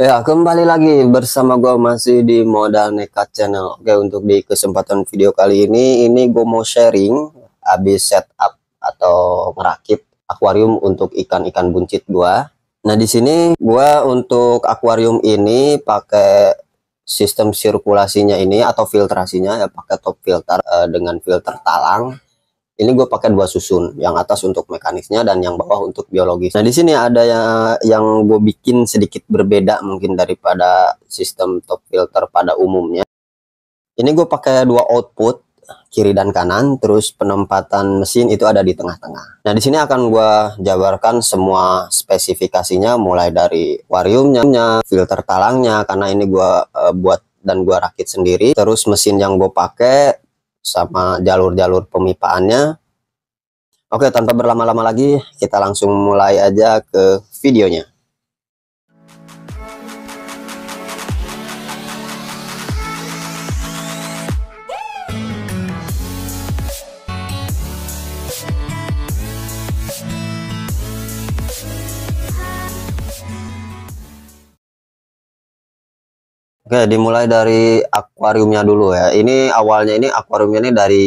Ya, kembali lagi bersama gue masih di Modal Nekat Channel. Oke, untuk di kesempatan video kali ini, ini gue mau sharing habis setup atau ngerakit akuarium untuk ikan-ikan buncit gue. Nah, di sini gue untuk akuarium ini pakai sistem sirkulasinya ini atau filtrasinya ya pakai top filter uh, dengan filter talang ini gue pakai dua susun yang atas untuk mekanisnya dan yang bawah untuk biologis nah di sini ada ya yang gue bikin sedikit berbeda mungkin daripada sistem top filter pada umumnya ini gue pakai dua output kiri dan kanan terus penempatan mesin itu ada di tengah-tengah nah di sini akan gue jabarkan semua spesifikasinya mulai dari wariumnya filter talangnya karena ini gue e, eh, buat dan gue rakit sendiri terus mesin yang gue pakai sama jalur-jalur pemipaannya Oke, tanpa berlama-lama lagi, kita langsung mulai aja ke videonya. Oke, dimulai dari akuariumnya dulu ya. Ini awalnya ini akuariumnya ini dari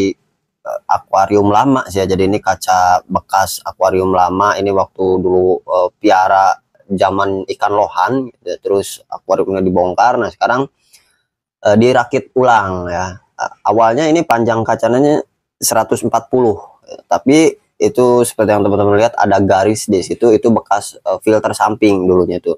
akuarium lama sih ya. Jadi ini kaca bekas akuarium lama. Ini waktu dulu uh, piara zaman ikan lohan gitu. terus akuariumnya dibongkar. Nah, sekarang uh, dirakit ulang ya. Uh, awalnya ini panjang kacanya 140. Tapi itu seperti yang teman-teman lihat ada garis di situ itu bekas uh, filter samping dulunya itu.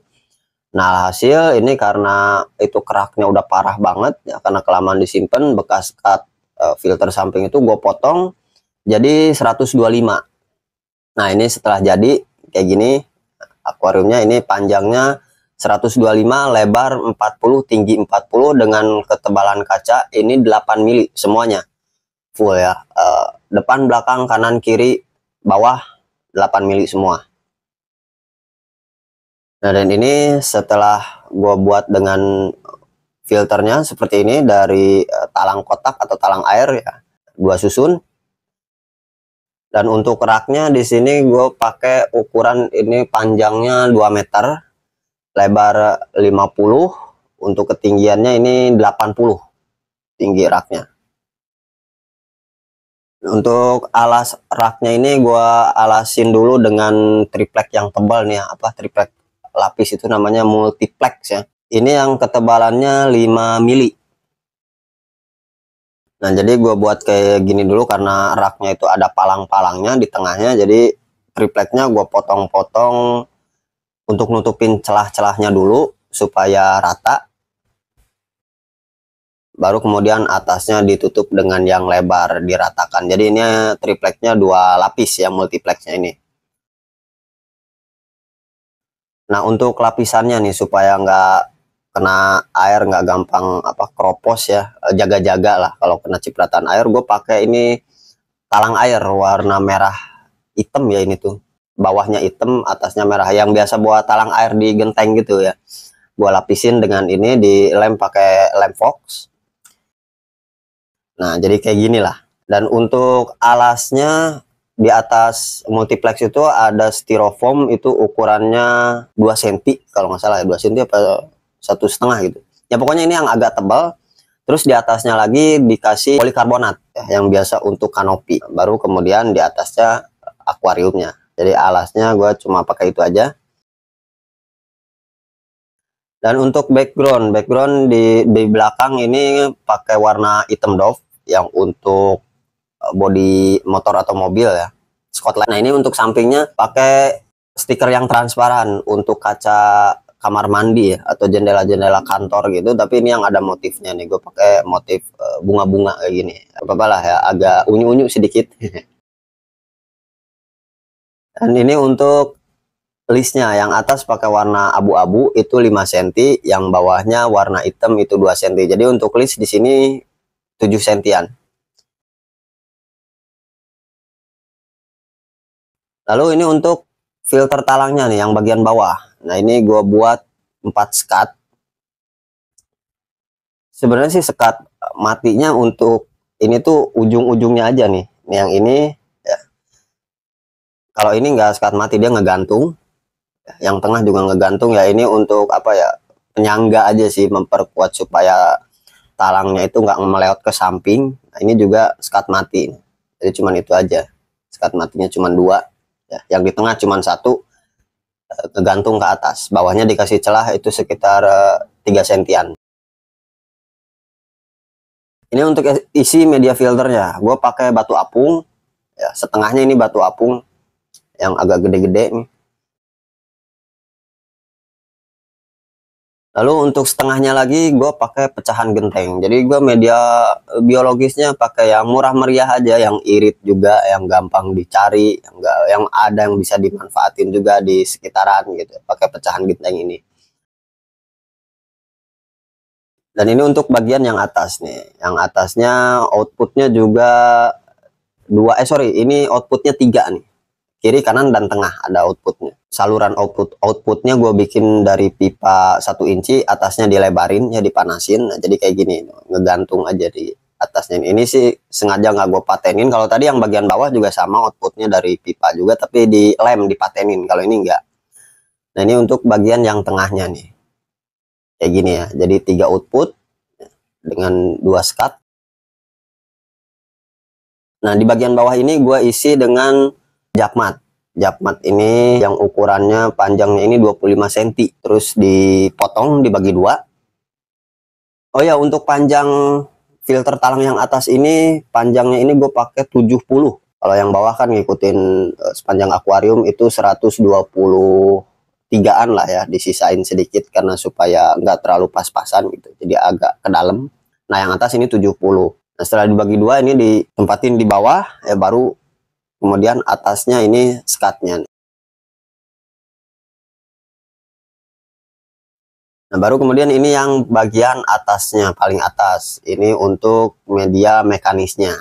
Nah, hasil ini karena itu keraknya udah parah banget ya karena kelamaan disimpan bekas kat Eh, filter samping itu gue potong jadi 125 nah ini setelah jadi kayak gini akuariumnya ini panjangnya 125 lebar 40 tinggi 40 dengan ketebalan kaca ini 8 mili semuanya full ya e, depan belakang kanan kiri bawah 8 mili semua nah dan ini setelah gue buat dengan filternya seperti ini dari eh, talang kotak atau talang air ya dua susun dan untuk raknya di sini gue pakai ukuran ini panjangnya 2 meter lebar 50 eh, untuk ketinggiannya ini 80 tinggi raknya untuk alas raknya ini gue alasin dulu dengan triplek yang tebal nih ya, apa triplek lapis itu namanya multiplex ya ini yang ketebalannya 5 mili nah jadi gue buat kayak gini dulu karena raknya itu ada palang-palangnya di tengahnya jadi tripleknya gue potong-potong untuk nutupin celah-celahnya dulu supaya rata baru kemudian atasnya ditutup dengan yang lebar diratakan jadi ini tripleknya dua lapis ya multiplexnya ini nah untuk lapisannya nih supaya nggak kena air nggak gampang apa kropos ya eh, jaga-jaga lah kalau kena cipratan air gue pakai ini talang air warna merah hitam ya ini tuh bawahnya hitam atasnya merah yang biasa buat talang air di genteng gitu ya gue lapisin dengan ini di lem pakai lem fox nah jadi kayak gini lah dan untuk alasnya di atas multiplex itu ada styrofoam itu ukurannya 2 cm kalau nggak salah ya 2 cm apa satu setengah gitu ya pokoknya ini yang agak tebal terus di atasnya lagi dikasih polikarbonat ya, yang biasa untuk kanopi baru kemudian di atasnya akuariumnya jadi alasnya gue cuma pakai itu aja dan untuk background background di di belakang ini pakai warna hitam doff yang untuk eh, body motor atau mobil ya Scotland nah ini untuk sampingnya pakai stiker yang transparan untuk kaca kamar mandi ya atau jendela-jendela kantor gitu tapi ini yang ada motifnya nih gue pakai motif eh, bunga-bunga kayak gini apa apalah ya agak unyu-unyu sedikit dan ini untuk listnya yang atas pakai warna abu-abu itu 5 cm yang bawahnya warna hitam itu 2 cm jadi untuk list di sini 7 sentian lalu ini untuk filter talangnya nih yang bagian bawah nah ini gue buat 4 sekat sebenarnya sih sekat matinya untuk ini tuh ujung-ujungnya aja nih yang ini ya. kalau ini enggak sekat mati dia ngegantung yang tengah juga ngegantung ya ini untuk apa ya penyangga aja sih memperkuat supaya talangnya itu enggak meleot ke samping nah, ini juga sekat mati jadi cuman itu aja sekat matinya cuman dua ya yang di tengah cuman satu tergantung ke atas. Bawahnya dikasih celah itu sekitar 3 eh, sentian. Ini untuk isi media filternya. Gue pakai batu apung. Ya, setengahnya ini batu apung yang agak gede-gede nih. Lalu untuk setengahnya lagi gue pakai pecahan genteng. Jadi gue media eh, biologisnya pakai yang murah meriah aja, yang irit juga, yang gampang dicari, yang enggak yang ada yang bisa dimanfaatin juga di sekitaran gitu. Pakai pecahan genteng ini. Dan ini untuk bagian yang atas nih. Yang atasnya outputnya juga dua eh sorry ini outputnya tiga nih kiri kanan dan tengah ada outputnya saluran output outputnya gue bikin dari pipa satu inci atasnya dilebarin ya dipanasin nah, jadi kayak gini ngegantung aja di atasnya ini sih sengaja nggak gue patenin kalau tadi yang bagian bawah juga sama outputnya dari pipa juga tapi di lem dipatenin kalau ini enggak nah ini untuk bagian yang tengahnya nih kayak gini ya jadi tiga output dengan dua skat nah di bagian bawah ini gue isi dengan jakmat jakmat ini yang ukurannya panjangnya ini 25 cm terus dipotong dibagi dua Oh ya untuk panjang filter talang yang atas ini panjangnya ini gue pakai 70 kalau yang bawah kan ngikutin eh, sepanjang akuarium itu 123an lah ya disisain sedikit karena supaya nggak terlalu pas-pasan gitu jadi agak ke dalam nah yang atas ini 70 nah setelah dibagi dua ini ditempatin di bawah ya baru kemudian atasnya ini skatnya nah baru kemudian ini yang bagian atasnya paling atas ini untuk media mekanisnya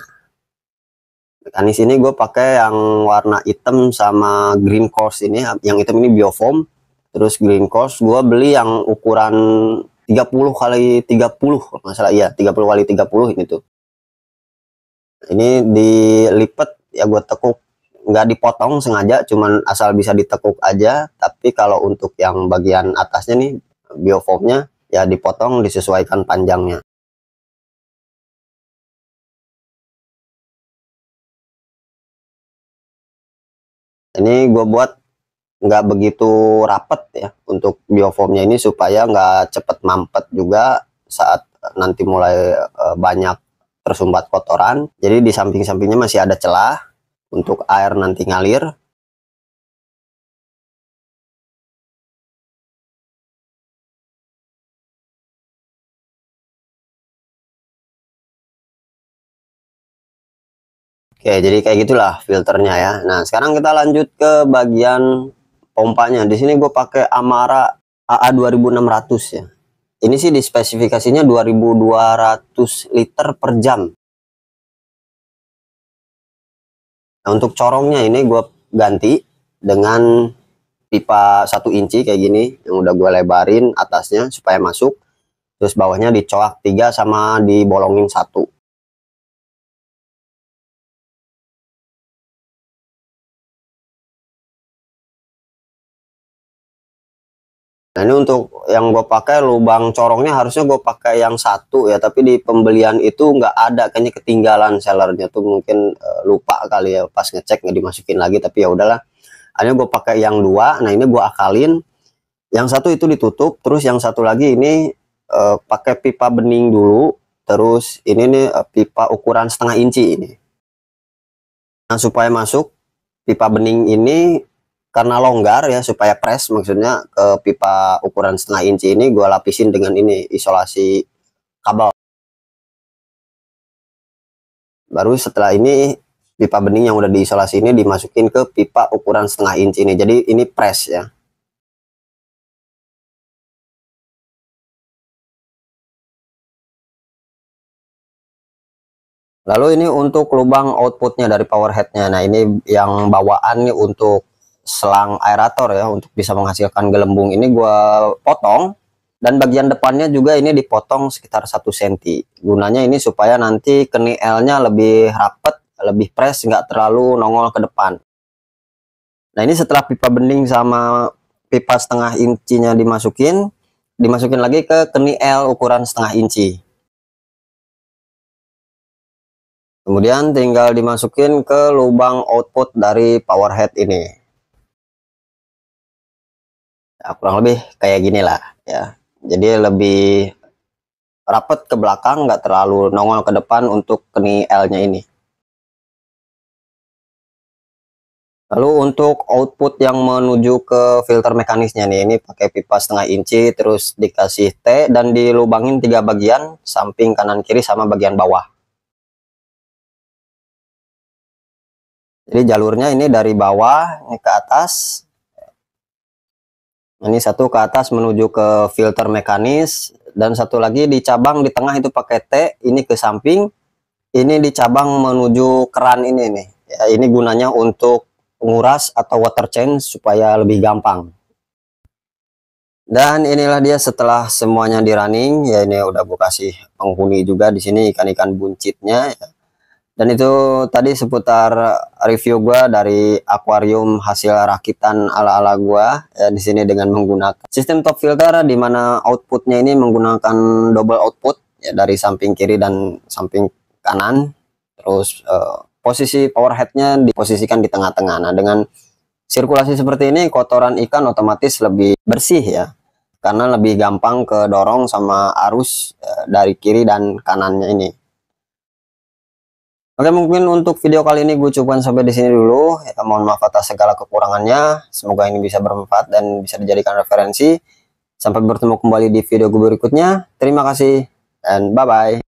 mekanis ini gue pakai yang warna hitam sama green course ini yang hitam ini biofoam terus green course gue beli yang ukuran 30 kali 30 masalah iya 30 kali 30 ini tuh ini dilipat ya gue tekuk nggak dipotong sengaja cuman asal bisa ditekuk aja tapi kalau untuk yang bagian atasnya nih biofoamnya ya dipotong disesuaikan panjangnya ini gue buat nggak begitu rapet ya untuk biofoamnya ini supaya nggak cepet mampet juga saat nanti mulai eh, banyak tersumbat kotoran. Jadi di samping-sampingnya masih ada celah untuk air nanti ngalir. Oke, jadi kayak gitulah filternya ya. Nah, sekarang kita lanjut ke bagian pompanya. Di sini gue pakai Amara AA 2600 ya. Ini sih di spesifikasinya 2200 liter per jam. Nah, untuk corongnya ini gue ganti dengan pipa satu inci kayak gini yang udah gue lebarin atasnya supaya masuk terus bawahnya dicoak tiga sama dibolongin satu Nah ini untuk yang gue pakai lubang corongnya harusnya gue pakai yang satu ya tapi di pembelian itu nggak ada kayaknya ketinggalan sellernya tuh mungkin e, lupa kali ya pas ngecek nggak dimasukin lagi tapi ya udahlah akhirnya gue pakai yang dua nah ini gue akalin yang satu itu ditutup terus yang satu lagi ini e, pakai pipa bening dulu terus ini nih e, pipa ukuran setengah inci ini nah supaya masuk pipa bening ini karena longgar ya supaya press maksudnya ke pipa ukuran setengah inci ini gue lapisin dengan ini isolasi kabel baru setelah ini pipa bening yang udah diisolasi ini dimasukin ke pipa ukuran setengah inci ini jadi ini press ya lalu ini untuk lubang outputnya dari power headnya nah ini yang bawaan nih untuk selang aerator ya untuk bisa menghasilkan gelembung ini gue potong dan bagian depannya juga ini dipotong sekitar 1 cm gunanya ini supaya nanti kenielnya lebih rapet lebih press nggak terlalu nongol ke depan nah ini setelah pipa bening sama pipa setengah incinya dimasukin dimasukin lagi ke keniel ukuran setengah inci kemudian tinggal dimasukin ke lubang output dari power head ini Nah, kurang lebih kayak gini lah ya jadi lebih rapat ke belakang nggak terlalu nongol ke depan untuk keni L nya ini lalu untuk output yang menuju ke filter mekanisnya nih ini pakai pipa setengah inci terus dikasih T dan dilubangin tiga bagian samping kanan kiri sama bagian bawah jadi jalurnya ini dari bawah ini ke atas ini satu ke atas menuju ke filter mekanis dan satu lagi di cabang di tengah itu pakai T, ini ke samping. Ini di cabang menuju keran ini nih. Ya, ini gunanya untuk nguras atau water change supaya lebih gampang. Dan inilah dia setelah semuanya di running, ya ini udah gue kasih penghuni juga di sini ikan-ikan buncitnya. Ya dan itu tadi seputar review gua dari akuarium hasil rakitan ala-ala gua ya, di sini dengan menggunakan sistem top filter di mana outputnya ini menggunakan double output ya dari samping kiri dan samping kanan. Terus uh, posisi power headnya diposisikan di tengah-tengah. Nah, dengan sirkulasi seperti ini kotoran ikan otomatis lebih bersih ya. Karena lebih gampang kedorong sama arus uh, dari kiri dan kanannya ini. Oke mungkin untuk video kali ini gue cukupkan sampai di sini dulu. Ya, mohon maaf atas segala kekurangannya. Semoga ini bisa bermanfaat dan bisa dijadikan referensi. Sampai bertemu kembali di video gue berikutnya. Terima kasih dan bye bye.